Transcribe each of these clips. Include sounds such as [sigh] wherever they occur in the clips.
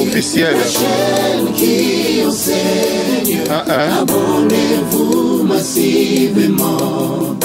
officiel. Ah, ah. Abonnez-vous massivement.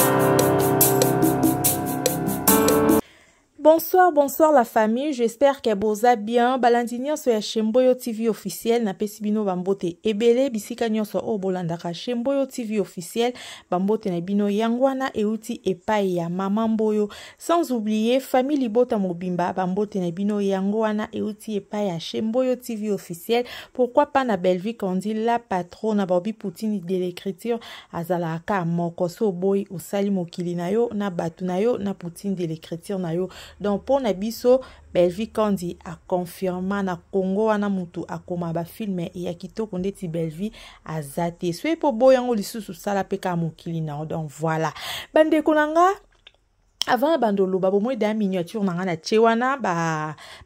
Bonsoir, bonsoir la famille. J'espère que boza bien. Balandinia so ya Shemboyo TV officiel na pesibino bambote ebele bisika nyonso oyo bolandaka Shemboyo TV officiel bambote na bino yangwana euti epai ya mama Mboyo. Sans oublier famille Libota mobimba bambote na bino yangwana euti epai ya Shemboyo TV officiel. Pourquoi pas na Belleville quand dit la patronne Bobby Poutine de l'écriture azalaka moko so boy osali mokili na yo na batu na yo na Poutine de l'écriture na yo donc mpo na biso belvique kandi aconfirma na congo wana motu akoma bafilme ya kitoko ndeti belvi aza te soki mpo boyango lisusu sala mpe kaka mokili na yo donc voilà bandeko na nga avant bando oloba bomoi da miniature na nga na tie wana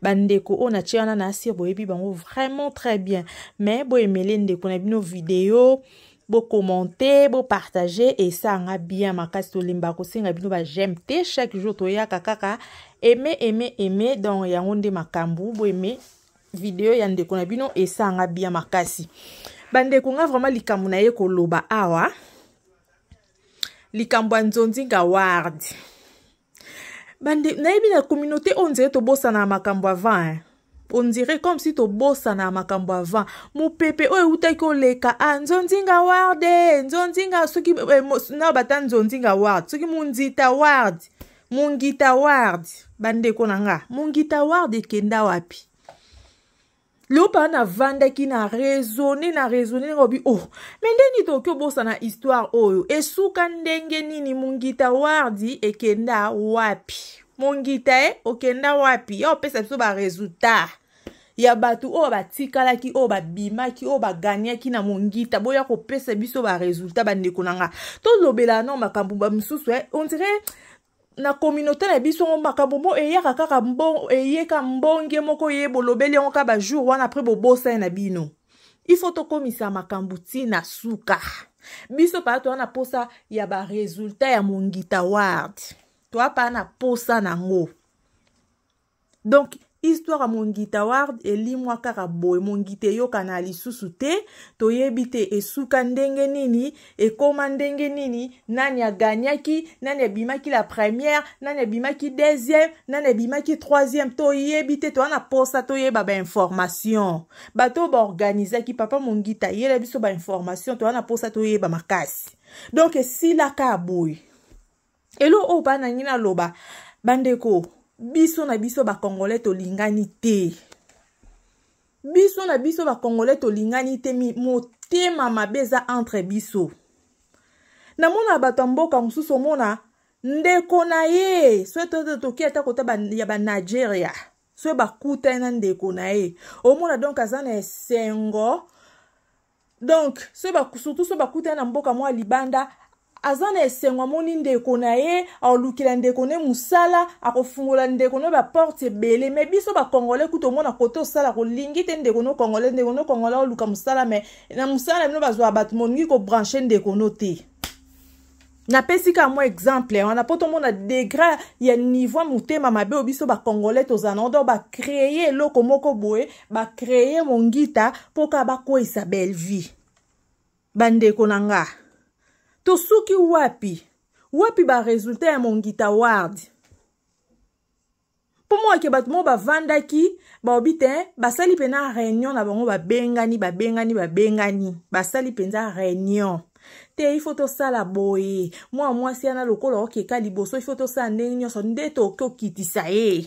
bandeko oyo na tie wana na asir boyebi bango vraiment très bien mais boemele ndeko na bino video bokomante bopartage esanga bien makasi tolemba kosenga bino bajeme te chaque jour toyaka kaka aime aime aime donc yango nde makambo boyeme video ya ndeko na bino esanga bia makasi bandeko nga vraiment likambo na ye koloba awa likambo ya nzonzinga ward nayebi na communauté oyo nzele tobosana ya makambo avant eh? on dirait comme si tobosana makambo avant mopepe oyo eutaki oleka a nzonzinga ward eh, nzonzinga soki eh, na bata nzonzinga ward soki munzita ward mungita ward bandeko na nga mungita ward ekenda wapi leopa navandaki na raisonne na raisonne oh, ndenge obi o oh, me ndeni tokoki obosana histoire oyo esuka ndenge nini mungita wardi ekenda wapi mongita e eh, okenda wapi ya opesa biso baresultat ya bato oyo batikalaki oyo babimaki oyo baganiaki na mongita boya kopesa biso baresultat bandeko na nga tolobela no makambo bamosusu eh, on dirait na communauté na biso ngo makambo mo eyaka kaka eyeka mbonge moko ye bolobeli yango ka bajour wana après bobosani na bino ifo tokomisa makambo ntina suka biso mpaa toya na posa ya baresultat ya mongita ward toya mpaa na posa nango donk histoire ya mongita ward elimwa kaka boye mongita eyokana lisusu te toyebi te esuka ndenge nini ekóma ndenge nini nani aganiaki nani abimaki la première oh, nani abimaki deuxième nani abimaki troisième toyebi te toa na mposa toyeba bainformation bato baorganizaki papa mongita yela biso bainformation toa na mposa toyeba makasi donk esilaka ya boye elo oyo banangi naloba bandeko biso na biso bacongolais tolingani te biso na biso bacongolais tolingani te motema mabe eza entre biso namona bato ya mboka mosusu omona ndeko na ye so ete toki ata kota ba, ya banigeria so bakutani na ndeko na ye omona donk aza na esengo donk so surtout so bakutani na mboka mwa libanda aza na esengo amoni ndeko na ye akolukila ndeko ne mosala akofungola ndeko ne baporte ebele me biso bakongole kuta omona kote osala kolingi te ndeko ne okongole ndeko ne okongole aoluka mosala me na mosala bino bazwaka bato molingi kobranche ndeko no te napesi ka mwa exemple eh, wana mpo tomona degra ya niveau ya motema mabe oyo biso bakongolais tozala nango donc bakreye eloko moko boye bakreye mongita mpo ka bakweyisa belle vie bandeko na ngai tosuki wapi wapi baresultat ya mongita ward mpo moyoke bato moko bavandaki baobi te basali mpenza réunion na bango babengani babengani babengani basali mpenza réunion te ifo tosala boye mwana mwasi wana lokola okeka liboso ifo tosala ndenge nyonso nde tokokitisa ye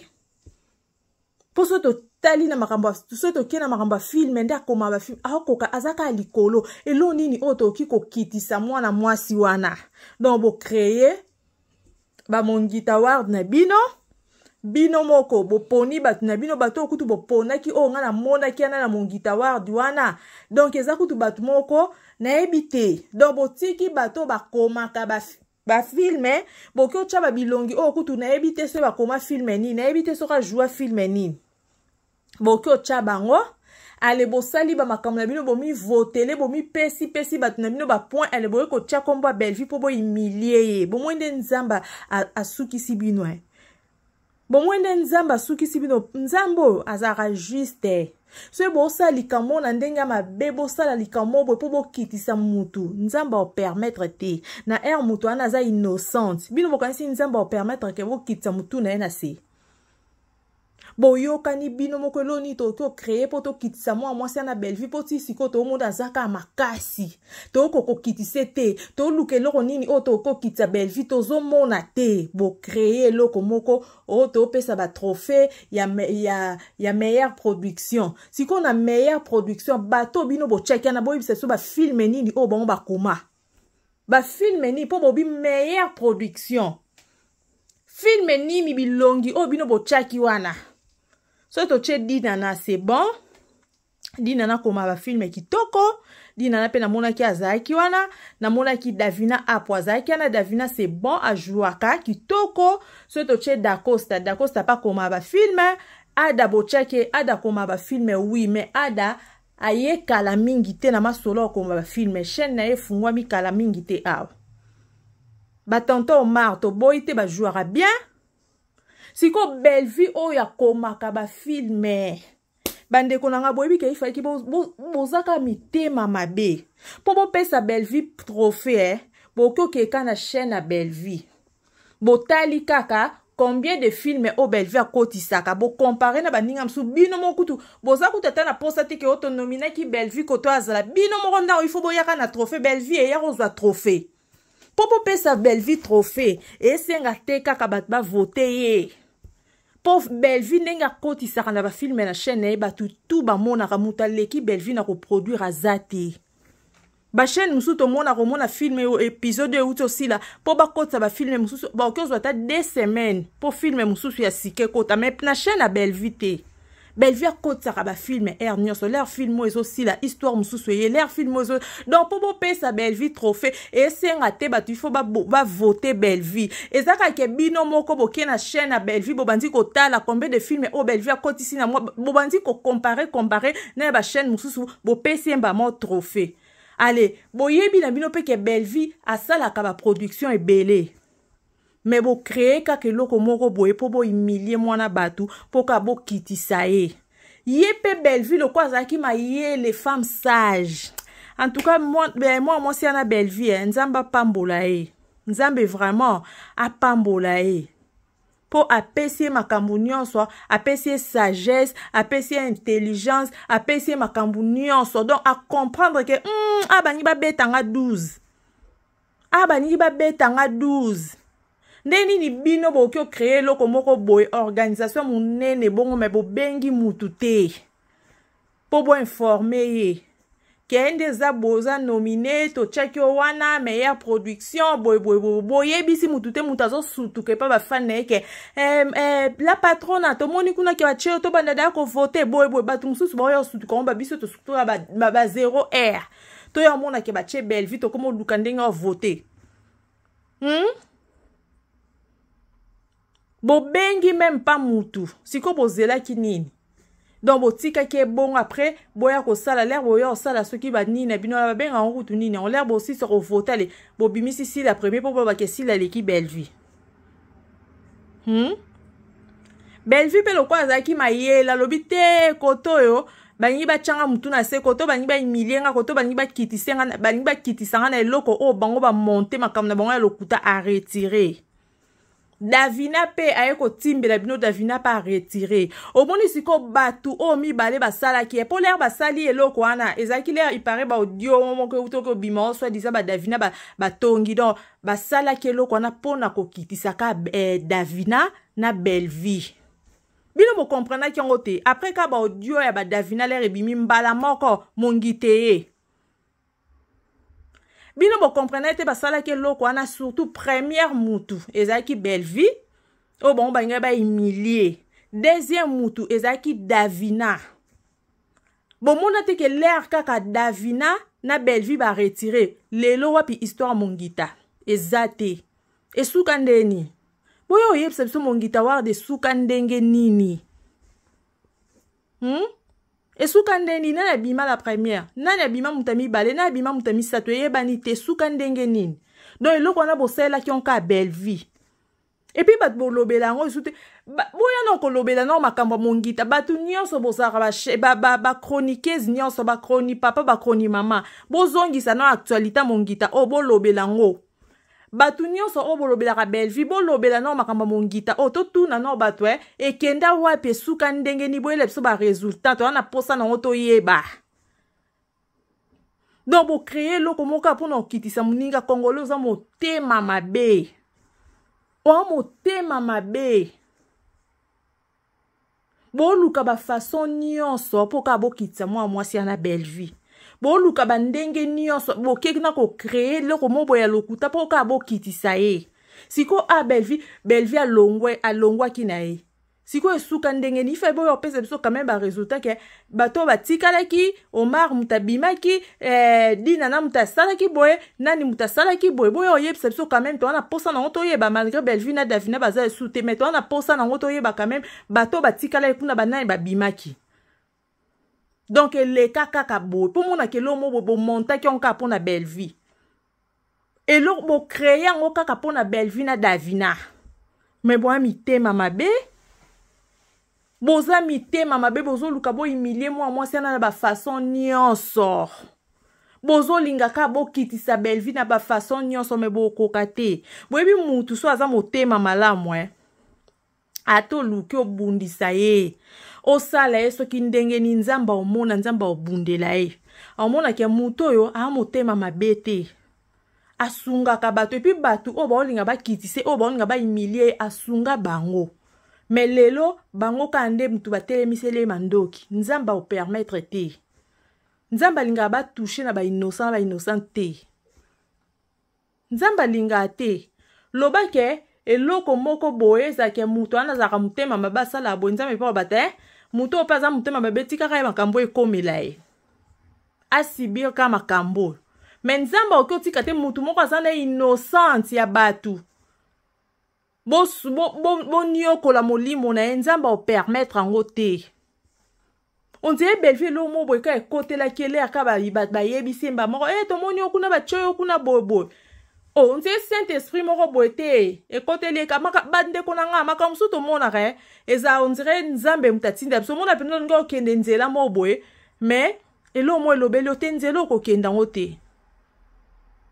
mpo so tali na makambo so tokie na makambo ya filme nde akoma bafilme akoka aza kaka likolo elo nini oyo tokoki kokitisa mwana mwasi wana donc bocreye bamongita ward na bino bino moko boponi bato na bino bato oyo kutu boponaki oyo ngai namonaki wana na mongita ward wana donk eza kutu bato moko nayebi te donk botiki bato oyo bakomaka bafilme boki otya babilongi oyo kutu nayebi te so bakoma filme nini nayebi te soka jwa filme nini boki otya bango ale bosali bamakambo na bino bomivotele bomipesipesi bato na bino bapoint ale boyei kotya nkombo ya bellevie mpo bohumilie ye bomoi nde nzambe asukisi bino e eh. bomoi nde nzambe asukisi bino nzambe oyo azalaka juste eh. soki bosala likambo na ndenge ya mabe bosala likambo boye mpo bokitisa mutu nzambe aopermetre te na ere motu wana aza innocente bino bokanisi nzambe aopermetre ke bokitisa motu na ye na se boyokani bino moko eloni tokoki okreye mpo tokitisa mwa mwasi na bellevie mpo ti sikoyo tomona aza kaka makasi toyoko kokitise te toluka eloko nini oyo tokoki okitisa bellevie tozomona te bokreye eloko moko oyo topesa batrohe ya, ya, ya meilleure production sikoyo na meilleure production bato bino bocekiana boyebisa biso bafilme nini oyo bango bakoma bafilme nini mpo bobi meilleure production filme nini bilongi oyo bino botyaki wana soki totie dina na se bon dina nakoma bafilme kitoko dina na mpe namonaki azalaki wana namonaki davina apo azalaki wana davina se bon ajwaka kitoko soki totie dacosta dacosta mpe akoma bafilme ada botyaki ada akoma bafilme wi me ada aye kala mingi te na masolo akoma bafilme chaîne na ye efungwami kala mingi te awa batonto omar toboyi te bajwaka bien sikoyo bellevie oyo akomaka bafilme bandeko na nga boyebi eifalaki bozaka mitema mabe mpo bopesa bellevie trophée eh, bokoki okeka na chaîne ya bellevie botali kaka combien de filme oyo bellevie akotisaka bokompare na baninga mosusu bino moko kutu boza kutu ata na mposa te ke oyo tonominaki bellevie koto azala bino moko ndango ifo boyaka na trophée bellevie eya kozwa trophée mpo popesa bellevie trophée esenga te kaka bato bavote ye pauvre belvi ndenge akotisaka na bafilme na chaîne na ye bato tu bamonaka moto aleki belvi na koproduire aza te bachaîne mosusu tomona komona filme oyo épisode euti osila mpo bakotisa bafilme mosusu baoki ozwa ata deux semaines mpo filme mosusu ya sika ekota me na chaîne ya belvi te bellevi akotisaka bafilme aire nyonso lere filme oyo ezosila histoire mosusu eye lere filme oyo donc mpo bopesa bellevi trophée esenga te bato ifo bavote bellevi eza kaka bino moko bokie na chaîne ya bellevi bobandi kotala combien de filme oyo bellevi akotisi na mwa bobandi kocompare compare na ye bachaîne mosusu bopesi ye mbamo trophée ale boyebi na bino mpe ke bellevi asalaka baproduction ebele me bokree kaka eloko moko boye mpo bohumilie mwana bato mpo ka bokitisa ye ye mpe belleville oko azalaki mayele femme sage en tout cas mwana mwasi ana belleville nzambe apambola ye eh. nzambe vraiment apambola ye eh. mpo apesi ye makambo nyonso apesi ye sagesse apesi ye intelligence apesi ye makambo nyonso donc acomprendre ke mm, abangi ah, babetanga 12 abangi ah, babetanga 12 nde nini bino bokoki okreye eloko moko boye organisation ya monene bongo me bobengi mutu te mpo boinforme ye keye nde eza boza nomine totyaki o wana meilleure production boyeboyeboye boyebisi mutu te mutu azosutuka epa bafane na ye ke eh, eh, la patrona tomoni kuna ke batie to bandada ya kovote boyeboye bato mosusu baoya kosutuka ngo babiso tosutuka ba 0 r toya omona ke batie belvi tokoma oluka ndenge ovote hmm? bobengi meme mpa mutu sikoyo bozelaki nini donc botikaki ebongo après boya kosala lere boya kosala soki banini na bino wana babengaka yango kutu nini yango lere bosisa kovota le bobimisi sila premier mpo bolobaka esila eleki bellevue hmm? bellevue mpe lokola azalaki mayele alobi te koto oyo balingi batyanga mutu na se koto balingi bamilienga koto balingi bakitisenga balingi bakitisanga na eloko oyo bango bamonte makambo na bango ya lokuta aretire davina mpe aye kotimbela bino davina mpe aretire omoni sikoyo bato oyo mibale basalaki ye mpo lere basali eloko wana ezalaki lere ipare baaudio moko euti okobima oyo swadisa badavina batongi don basalaki eloko wana mpona kokitisa ka eh, davina na bellevie bino mokomprendaki yango te apres ka baaudio ya badavina lere ebimi mbala moko mongi te ye bino bocomprendre ete basalaki eloko wana surtout première mutu ezalaki bellevie oyo oh bango balingai bahumilie deuxième mutu ezalaki davina bomona teke lere kaka davina na bellevie baretire lelo wapi histoire mongita eza te esuka ndeni boya oyebisa biso mongita wara de suka ndenge nini hmm? esuka ndeni nani abima la première nani abima moto ya mibale nani abima moto ya misato eyebani te esuka ndenge nini donc eloko wana bosalelaki onka ya belle vie epui bato bolobela yango lisu te boyana no kolobela nao makambo ya mongita bato nyonso bozalaka bachronikese ba, ba nyonso bachroni papa bachroni mama bozongisa nao actualité mongita oyo oh, bolobela yango bato nyonso oyo bolobelaka bellevie bolobela nao makambo mongita oyo oh, totuna nao bato e eh. ekenda wapi esuka ndenge ni boyela biso baresultat toza na mposa nango toyeba donc bocreye eloko moko mpona kokitisa moninga kongole oza motema mabe oza motema mabe boluka bafason nyonso mpo kaka bokitisa mwana mwasi ya na bellevie boluka bandenge nyonso bokeki na kocreye eloko moboye ya lokuta mpo kaka bokitisa ye sikoyo a belvi belvi alongwaki na ye sikoyo esuka ndenge nini fa boyo opesa biso quand même baresultat ke bato oyo batikalaki omar moto abimaki eh, dina na moto asalaki boye nani moto asalaki boye boyo oyebisa biso quand même towana mposa nango toyeba malgré belvi na davina baza esu te mais towana mposa nango toyeba quand même bato oyo batikalaki kuna banani babimaki donc eleka kaka boye mpo monaka eloko mo boye bomontaki yango kaka mpo na belle vie eloko bocreye yango kaka mpo na belle vie na davina me boya mitema mabe boza mitema mabe bozoluka bohumilie mwa mwasi ana na bafason nyonso bozolinga kaka bokitisa belle vie na bafason nyonso me bokoka te boyebi motu so aza motema malamu eh. atoluki obundisa ye osala ye soki ndenge ni nzambe omona nzambe obundela ye aomonaki ya moto oyo aa motema mabe te asungaka bato epui bato oyo baolinga bakitise oyo baolinga baimilie ye asunga bango me lelo bango kaka nde motu batelemiseli ye mandoki nzambe aopermetre te nzambe alingaka batushe na bainocent na bainocent te nzambe alingaka te lobake eloko moko boye ezalaki ya moto wana azalaka motema mabe asala ya boye nzambe mpo abata ye eh? moto oyo mpe aza motema mabe tikaka ye makambo ekomela ye asibir kaka makambo oyo me nzambe akoki otika te motu moko aza na innocente ya bato boniokola bo, bo, molimo na ye nzambe aopermetre yango te ondire belvie eloo mo boye ka ekotelaki eleya ka bayebisi mba moko e tomoni okuna batyoyo okuna boyeboye o oh, nze saint esprit moko boye te ekoteli eka bandeko na ngai makambo mosusu tomonaka eh. eza ondire nzambe moto atinda biso omona mpena olingi okende nzela moko boye me eloo mo elobeli yo te nzela okokenda yango te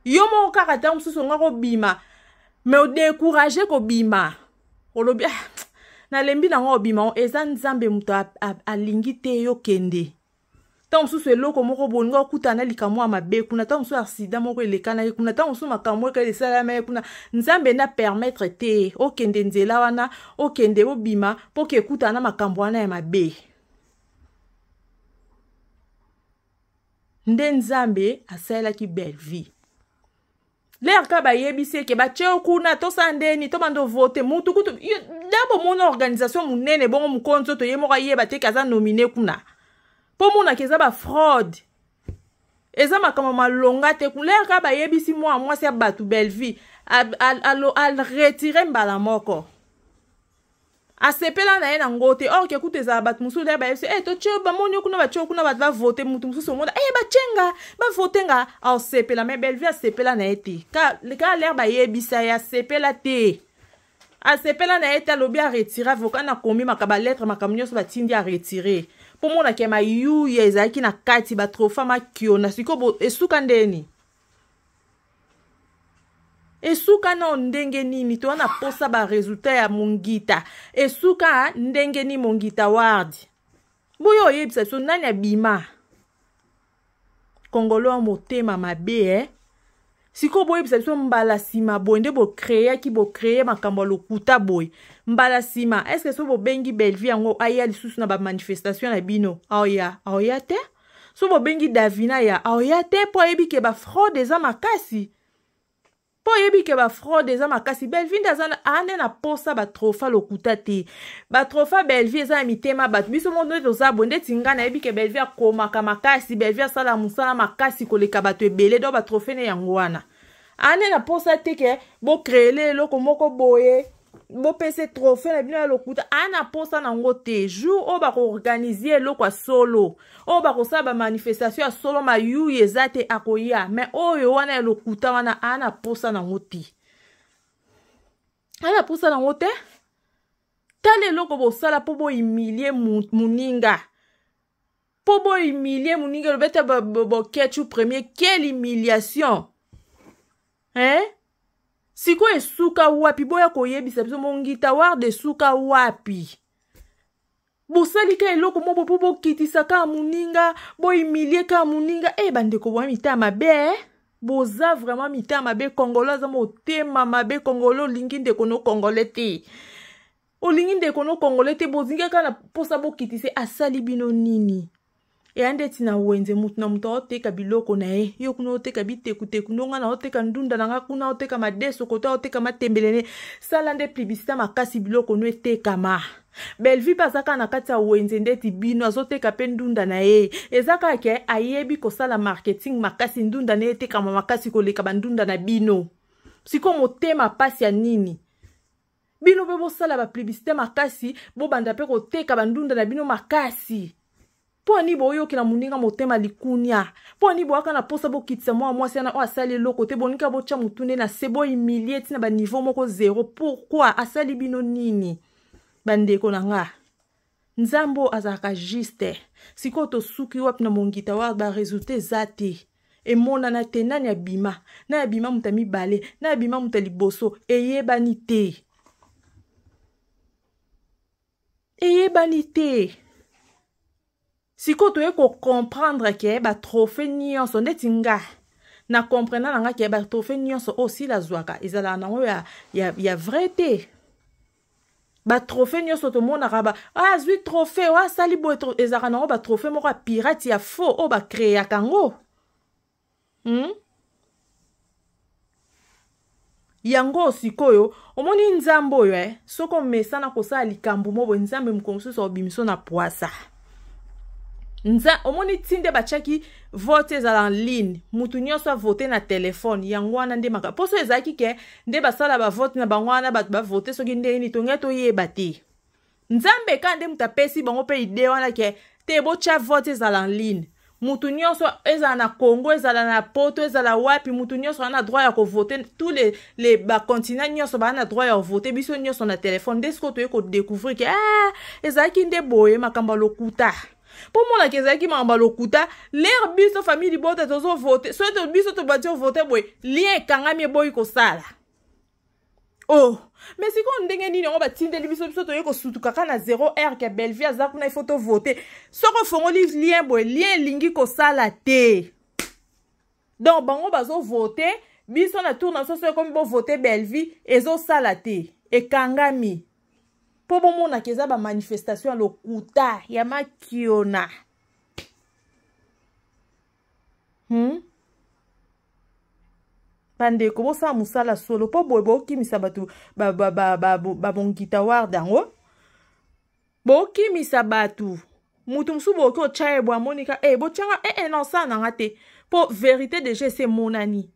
yo moko kaka ntango mosusu onga kobima me odécourage kobima olobi ah, nalembi nango obima eza nzambe moto alingi te yokende ntango mosusu eloko moko bolingo akutana likambo ya mabe kuna ntango mosusu aksida moko elekanaki kuna ntango mosusu makambo eka esalama ye kuna nzambe na permettre te okende nzela wana okende obima mpo ke ekutana makambo wana ya mabe nde nzambe asalelaki belle vie lere ka bayebisi eke batie kuna tosala ndeni tobanda ovote mutu kutu da bomona organisation monene bongo mokonzi oyo toye moko ayeba te ke aza nomine kuna mpo monaka eza bafraude eza makambo malonga te lere kaka bayebisi mwana mwasi ya bato bellevie aretire mbala moko asepela na ye nango te or ke kutu ezala bato mosusu lere bayebisi e eh, totio bamoni okuna batio okuna bato bavote motu mosusu omona e eh, batyenga bavote nga aosepela mai bellevie asepela na ye te kaka lere bayebisa ye asepela te asepela na ye te alobi aretire avoka nakomi maka baletre makambo nyonso batindi aretire mpo mona ke mayuya ezalaki na kati batrofa makiona sikoyo esuka ndeni esukana ndenge nini to wana posa baresultat ya mongita esuka ndenge nini mongita ward boyo oyebisa biso nani abima kongolo ya motema mabe e eh? sikoyo boyebisa biso mbala nsima boye nde bocreaki bocreye makambo ya lokuta boye mbala nsima estce so bobengi belvi yango aya lisusu na bamanifestation na bino aoya aoya te so bobengi davina ya aoya te mpo ayebi ke bafraude eza makasi mpo oyebi ke bafraude eza makasi belvinde aa nde na posa batrofa lokuta te batrofa belvi eza na mitema bato biso mo nde toza bo ndeti ngai nayebi ke belvi akomaka makasi belvi asala mosala makasi koleka bato ebele do batrofe ne yango wana aa nde na posa te ke bokreele eloko moko boye bopesa trohe na bino ya lokuta aa na mposa nango te jour oyo bakoorganize eloko ya solo oyo bakosala bamanifestation ya solo mayui eza te akoya me oyo wana ya lokuta wana aa na mposa nango te aa na mposa nango te tala eloko bosala mpo bohumilie moninga mpo bohumilie moninga lobeta boketu premier quelle humiliation hein eh? sikoyo esuka wapi boya koyebisa biso mongitaware de esuka wapi bosali ka eloko moko mpo bokitisa ka moninga bohumilie ka moninga e bandeko bwa mitaya mabe eh? boza vraiment mitaya mabe kongolo aza motema mabe kongolo olingi ndeko nokongole te olingi ndeko nokongole te bozingi kaka na mposa bokitise asali bino nini eya nde ti na wenze mutu na mutu aoteka biloko na ye yo kuna oteka bitekuteku ndonga na oteka ndunda na nga kuna oteka madeso koto aoteka matembelele sala nde plibisita makasi biloko no etekama belvi mpe aza kaka na kati ya wenze nde ti bino azoteka mpe ndunda na ye eza kaka ke ayebi kosala marketing makasi ndunda na ye etekama makasi koleka bandunda na bino sikoyo motema pasi ya nini bino mpe bosala baplibisite makasi bobanda mpe koteka bandunda na bino makasi mpo ani boyokela moninga motema likunia mpo ani boyaka na mposa bokitisa mwana mwasi wana oyo asali eloko te boninga botya motu nde na se bohumilie ntina baniveau moko zero pourkui asali bino nini bandeko na nga nzambe oyo azalaka juste sikoyo tosuki wapi na mongita wa baresultat eza te emonana te nani abima nani abima moto ya mibale nani abima moto ya liboso eyebani te eyebani te sikoyo toye kocomprendre ke batrohe nyonso ndeti nga na comprendre na nga ke batrohe nyonso oyo sila azwaka ezalaka nango ya, ya, ya vrai te batrohe nyonso tomonaka ba ah, azwi trohe oyo asali boye ezalaka nango batrohe moko ya pirate ya faux oyo bakreaka yango hmm? yango sikoyo omoni nzambe oyo e eh? soki omesana kosala likambo mo boye nzambe mokongo mosusu obimiso na poasa nza omoni ti nde batiaki vote ezala en ligne mutu nyonso avote na telefone yango wana nde maka mposo ezalaki ke nde basala bavote na bango wana bato bavote soki nde nini tongai toyeba te nzambe ka nde mutu apesi bango mpe ide wana ke te botya vote ezala en ligne mutu nyonso ezala na congo ezala na poto ezala wapi mutu nyonso ana droit ya kovote tout le, le bacontinent nyonso baa na droit ya kovote biso nyonso na telefone nde sikoyo toye kodécouvrir ke ah, ezalaki nde boye makambo ya lokuta mpo monaka ezalaki makambo ya lokuta lere biso famille libota tozovote soki to biso tobati ovote boye lien ekangami eboyi kosala o oh. me sikoyo ndenge nini yango batindeli biso biso toyei kosutuka kaka na 0 r ke belvie aza kuna ifo tovote soki ofongoli lien boye lien elingi kosala te donc bango bazovote biso na tour na biso soki ekomi bovote belvie ezosala te ekangami mpo bomonaka eza bamanifestation ya lokuta ya makiona hmm? bandeko bosala mosala solo mpo boye bokimisa bato babongita warde yango bokimisa bato motu mosusu bokoki otya ye bwamoni ka e botyanga ee eh, eh, non sala nanga te mpo verité deja esemonani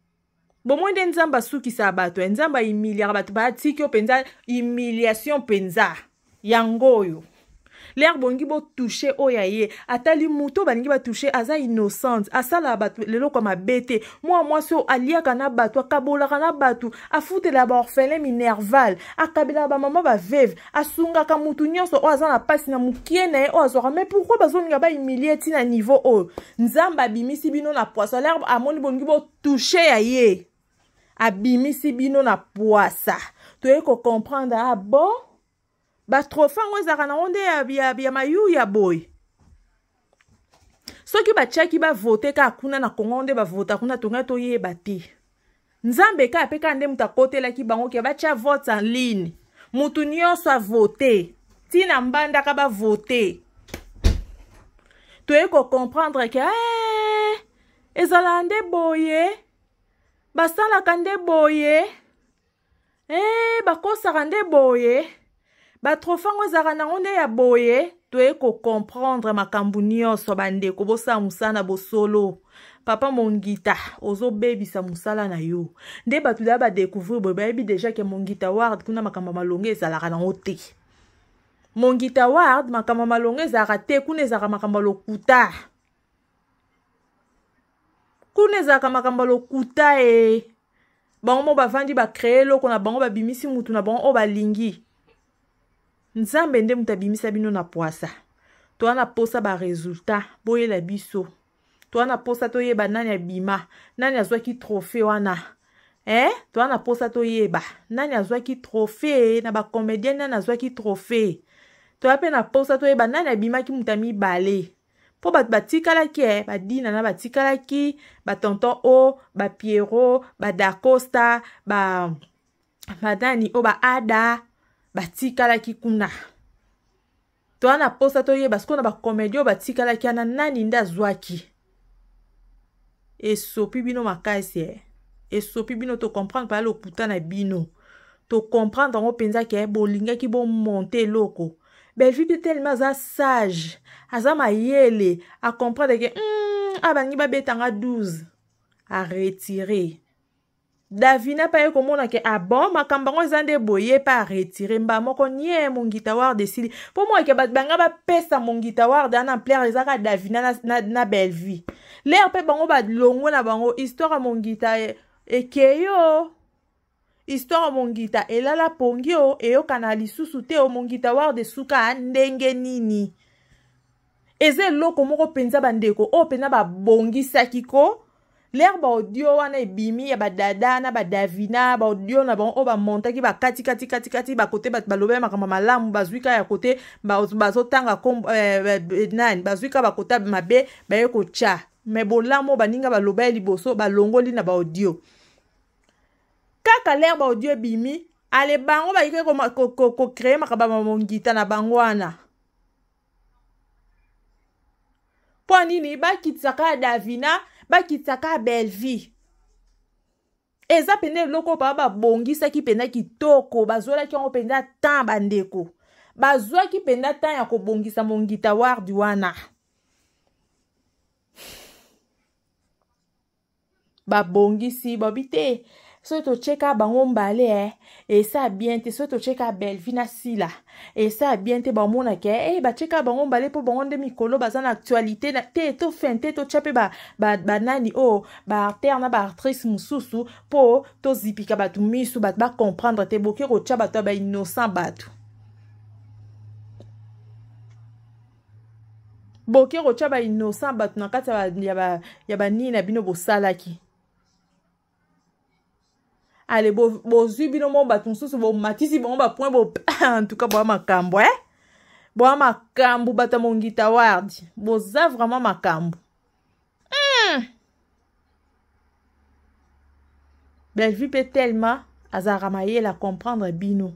bomoi nde nzambe asukisa bato ya nzambe ahumiliaka bato batiki oyo mpenza humiliation mpenza yango oyo lere bongi botushe oyo aye atali moto balingi batushe aza innocente asalaka bato leloko ya mabe te mwana mwasi oyo aliaka na bato akabolaka na bato afutelaka baorphelin minerval akabelaka bamama baveve asungaka motu nyonso oyo aza na mpasi na mokie na ye oyo azwaka mai pourkui bazolinga bahumilie ti na niveau oyo oh? nzambe abimisi bino na poison lere amoni bolingi botushe ya ye abimisi bino na pwasa toyei kokomprendre a ah bon batrofe yango ezalaka nango nde ya, ya, ya mayuu ya boye soki batiaki bavote kaka kuna na kongo nde bavota kuna tongai toyeba te nzambe kaka mpe kaka nde moto akotelaki bango ke batia vote en ligne motu nyonso avote ntina mbandaka bavote toyei kokomprendre ke eh, ezala nde boye basalaka nde boye e bakosaka nde boye batrofango ezalaka nango nde ya boye toye kokomprendre makambo nyonso bandeko bosala mosala na bosolo papa mongita ozobebisa mosala na yo nde bato da badécouvrir boye bayebi deja ke mongita ward kuna makambo malonge ezalaka nango te mongita ward makambo malonge ezalaka te kuna ezalaka makambo lokuta kuna ezalaka makambo ya lokuta e bango moko bavandi bacree eloko na bango babimisi mutu na bango oyo balingi nzambe nde moto abimisa bino na poasa toa na posa baresultat boyela biso toa na posa toyeba nani abima nani azwaki trohe wana eh? toa na posa toyeba nani azwaki trohe na bacomédien nani azwaki trohe toya mpe na posa toyeba nani abimaki moto ya mibale mpo bato batikalaki e badina na batikalaki batonton o bapiero badacosta ba badani oyo baada batikalaki kuna toa na posa toyeba sikoyo na bakomedi oyo batikalaki wana nani nde azwaki esopi bino makasi e esopi bino tocomprendre mpala lokuta na bino tocomprendre yango mpenza ke bolingaki bomonte eloko belgique tellement aza sage aza mayele acomprendre ke mm, abangi ah, babetanga 12 aretire davina mpe ye komona ke abon ah makambo yango eza nde boye mpe aretire mba moko nie mongita warde esili mpo moyeke bato banga bapesa mongita warde ana plaire eza kaka davina na, na, na belvi lere mpe bango balongo na bango histoire ya mongita ekei e, e, o istware mongita elala pongi o eyokana lisusu te o mongita warde suka ndenge nini eza eloko moko mpenza bandeko oyo oh, mpenza babongisaki ko lere baaudio wana ebimi ya badada na badavina baaudio na bango oyo bamontaki bakatikatikati bakote bato balobeli makambo malamu bazwika ya kote bazotanga nani bazwika bakota mabe baye kotya me bolamu oyo baninga balobeli liboso balongoli na baaudio ba kaka lere baaudio ebimi ale bango bayiki kokreye makaba mongita na bango wana mpo nini bakitisaka ya davina bakitisaka ya belvi eza mpenza eloko oyo baba babongisaki mpenza kitoko bazwelaki yango mpenza tan bandeko bazwaki mpenza tan ya kobongisa mongita wardi wana babongisi babi te soki totyeka bango mbale e eh, eza bien te soki totyeka belvina sila eza bien te bamona ke e eh, batyeka bango mbale mpo bango nde mikolo baza na actualité na te tofin te totya mpe banani oyo oh, baartere na baartrice mosusu mpo tozipika bato misu bato bacomprendre te boke kotya bato ya bainnocent bato boke kotya bainnocent bato na kati ya banini na bino bosalaki ale bozwi bo bino mo bato mosusu bomatisi bango bapoint bo [laughs] entoutcas boya makambo e eh? boya makambo bato ya mongita wardi boza vraiment makambo mm. belvi mpe tellement azalaka mayele acomprendre bino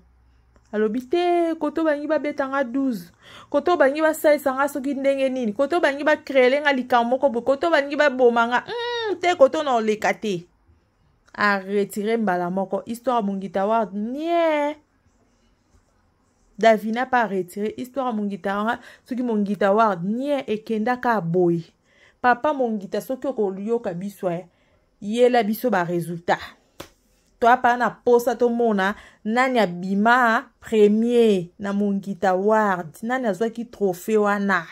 alobi te koto bangi babetanga 12 koto bangi basalisanga soki ndenge nini koto bangi bakreelenga likambo moko boye koto bangi babomanga mm, te koto na oleka te aretire mbala moko histoire mongita award nie davina mpe aretire histoire mongita soki mongita award nie ekendaka aboye papa mongita soki okoyoka biso e yela biso baresultat toapaa na posa tomona nani abima premier na mongita award nani azwaki trohe wana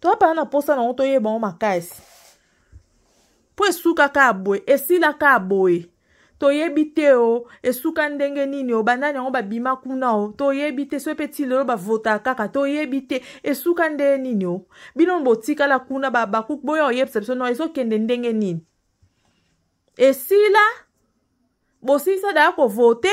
toapaa na posa nango toyeba ngo makasi mpo esuka kaka boye esila kaka boye toyebi te o esuka ndenge nini o bandani yango babima kuna o toyebi te so mpe ti lelo bavota kaka toyebi te esuka ndenge nini o bino botikala kuna babakuku boya oyebisa biso no ezokende ndenge nini esila bosilisa daya kovote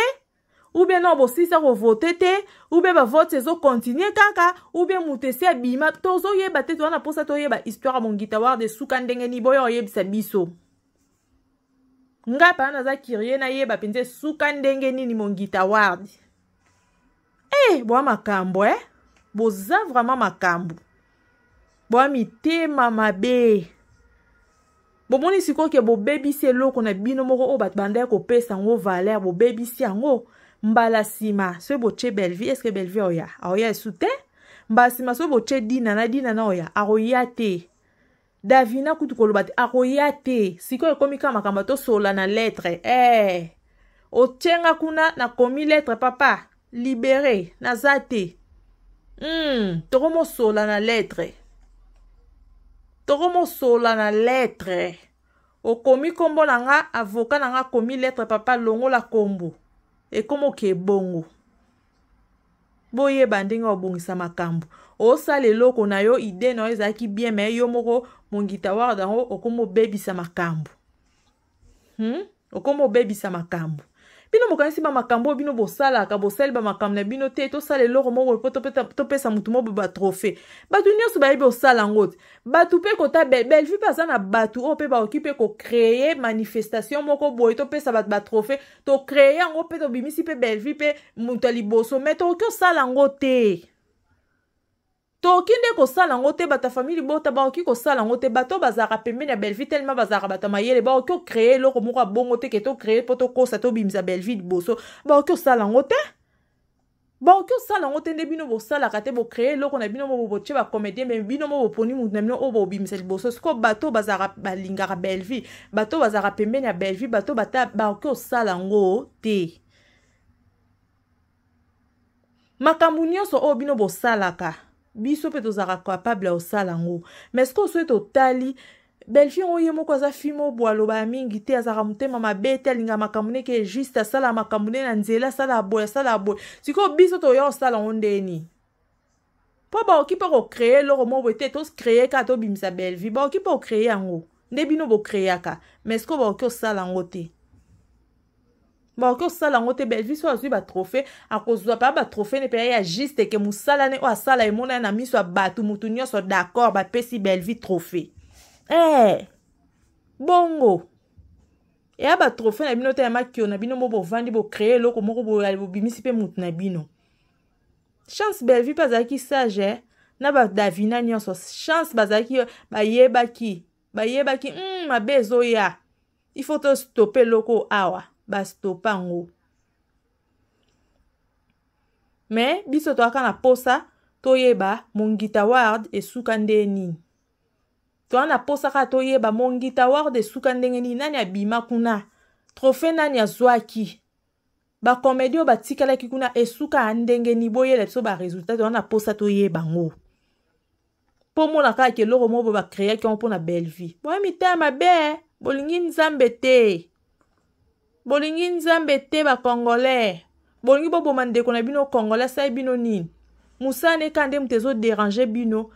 ubien na bosisa kovote te ubien bavote ezokontinue kaka ubien moto esi abima tozoyeba te towana mposa toyeba histoire ya mongita warde suka ndenge niboya oyebisa biso ngai mpa naza kirie nayeba mpenza esuka ndenge nini mongita ward e eh, bwa makambo e eh? boza vraimen makambo bwa mitema mabe bomoni sikoyo ke bobebisi eloko na bino moko oyo bato bandaki kopesa yango valeur bobebisi yango mbala nsima so e botye bellevie estce bellevie aoya aoya esu te mbala nsima so e botye dina na dina na oya akoya te davina kutu koloba te akoya te sikoyo ekomi kaka makambo tosola na lettre e hey. otyenga kuna nakomi lettre papa libere naza te mm, tokomosola na lettre tokomosola na lettre okomi nkombo na nga avoka na nga akomi lettre papa longola nkombo ekómi oke ebongo boyeba ndenge obongisa makambo osala eloko na yo ide na yo ezalaki bien me yo moko mongita wara yango okómi obebisa makambo hmm? okómi obebisa makambo bino bokanisi bamakambo oyo bino bosalaka bosali bamakambo na bino te tosala eloko moko mpo topesa motu moko boye batrofe bato nyonso bayebi osala yango te bato mpe kota bellevi mpe aza na bato oyo mpe bakoki mpe kocreye manifestation moko boye topesa bato batrofe tocreye yango mpe tobimisi mpe bellevi mpe moto ya liboso me tokoki osala yango te tokoki nde kosala yango te bato ya famili bota bakoki kosala yango te bato bazalaka pembeni ya belleville telema bazalaka bato ya mayele bakoki okreye eloko moko ya bongo te ke tokreye mpo tokosa tobimisa belleville liboso bakoki kosala yango te baoki osala yango te nde bino bosalaka te bocreye eloko na bino moko botie bacomédien me bino moko boponi mutu na bino oyo bobimisa liboso sikoyo bato bazalaka balingaka belleville bato bazalaka pembeni ya belleville bato baoki osala yango te makambo nyonso oyo bino bosalaka biso mpe tozalaka capable ya kosala yango mais ceque osoki totali belfin oyo ye moko aza fimo bwa aloba mingi te azalaka motema mabe te alingaka makambo ne ke juste asala makambo ne na nzela asala boye asala boye sikoyo biso toya kosala yango ndeni mpo baoki mpe kocreye eloko moko boye te tocreye kaka tobimisa belvi baoki mpe kocreye yango nde bino bocreyaka mais ceque baoki kosala yango te bakoki osala yango te belvis oyo azwi batrohe akozwa mpa batrohe ne mpenza ye ya juste eke mosala ne oyo asala emonani na miso ya bato motu nyonso d'accord bapesi belvis trohe eh, bongo eya batrohe na bino te ya makio na bino mo bovandi bocreye eloko moko boyali bobimisi mpe motu na bino chance belvis mpe azalaki sage eh? na badavina nyonso chance bazalaki bayebaki bayebaki mm, mabe ezoya ifo tostope eloko awa bastopa yango me biso toyaka na posa toyeba mongita ward esuka nde nini toya na posa kaka toyeba mongita ward esuka ndenge nini nani abima kuna trofe nani azwaki bakomedi oyo batikalaki kuna esuka ya ndenge ni boyela biso baresultat toya na posa toyeba yango mpo mona kaka keloko moko boye bakreaki yango mpona bellevie boyemi te mabe bolingi nzambe te bolingi nzambe te bacongolais bolingi boboma ndeko na bino congolais asali bino nini mosala eka nde moto ezoderange bino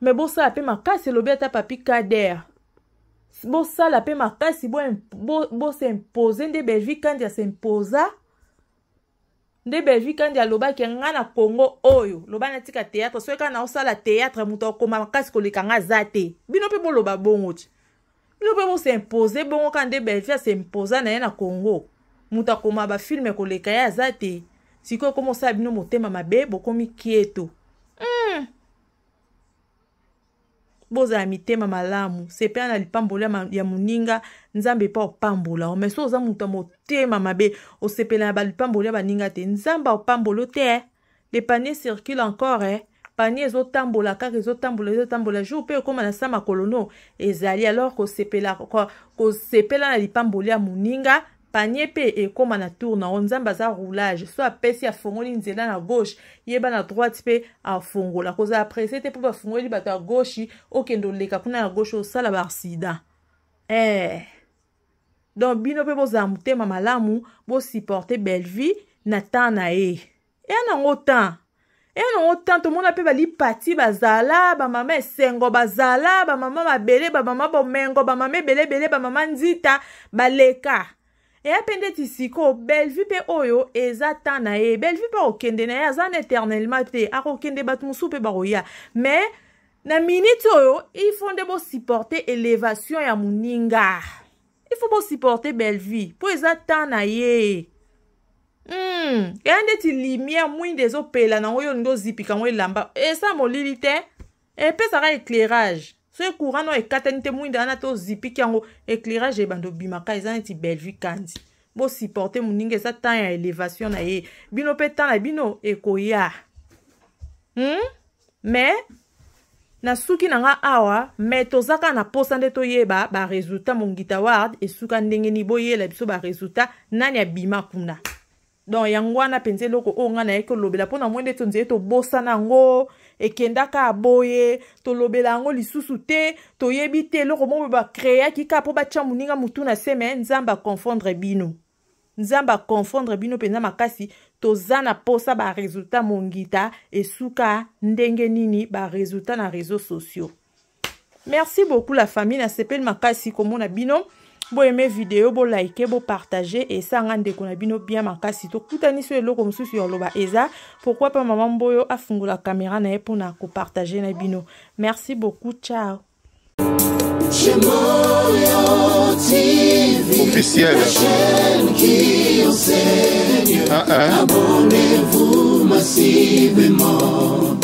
me bosala mpe makasi elobi ata papi kader bosala mpe makasi bosempoze bo, bo nde belgique kandi asempoza nde belgique kandi alobaki nga na congo oyo loba na tika teatre soki kaka na osala teatre moto akoma makasi koleka nga aza te bino mpe boloba bongo ti bino mpe bosimpoze bongo ka nde belfi asimpoza na ye na congo moto akoma bafilme koleka ye aza te sikoyo komi osala bino motema mabe bokomi kieto mm. bozala mitema malamu sepela na lipambola ya moninga nzambe epa opambola o me so oza moto ya motema mabe osepela na balipambola ya baninga te nzambe aopambola te eh. le panier circule encore eh? panie ezotambola kaka ezotambola ezotambola jour mpe ekóma na nsa makolo no ezali alors kosepela kosepela na lipamboli ya moninga panie mpe ekóma na tour nango nzambe aza roulage so apesi afongoli nzela na gauche yeba na droite mpe afongola kozala presse te mpo bafongoli bato ya gauche okende oleka kuna na gauche osala baaksida eh. donc bino mpe bozala motema malamu bosupporte belle vie na temps na ye eya nango temps yango tan tomona mpe balipati bazala bamama esengo bazala bamama mabele bamama bomengo bamama ebelebele bamama nzita baleka eya mpe ndeti sikoyo belvi mpe oyo eza tan na ye belvi mpe akokende na ye aza na éternellement te akokende bato mosusu mpe bakoya me na miniti oyo ifo nde bosupporte elevation ya moninga ifo bosupporte belvi mpo eza tan na ye mm. eya ndeti lumière mwinda ezopela nango oyo olingi ozipika yango elamba esa molili te epesaka éclairage so ecourant no ekatani te mwinda wana te ozipiki yango éclairage ebanda obimaka eza neti bellevue kandi bosupporte moninga eza temps ya élévation na ye bino mpe temps na bino ekoya hmm? me na suki na nga awa me toza kaka na mposa nde toyeba baresultat mongita ward esuka ndenge ni boyela biso baresultat nani abima kuna donc yango wana mpenza eloko oyo ngai nayaki kolobela mpo na mwende to nzeye tobosana yango ekendaka aboye tolobela yango lisusu te toyebi te eloko moko bakreaki kaka mpo batya moninga motu na se me nzambe aconfondre bino nzambe aconfondre bino mpenza makasi toza na mposa baresultat mongita esuka ndenge nini baresultat na réseau sociaux merci beaucoup la famille nasepeli makasi komona bino bo aime video bo like bo partager et ndeko na bino bien makasi tokutani so eloko mosusu ya loba eza pourquoi pas maman mboyo afungola kamera na ye mpona kopartage na bino merci beaucoup ciao officiel ah, ah. abonnez-vous massivement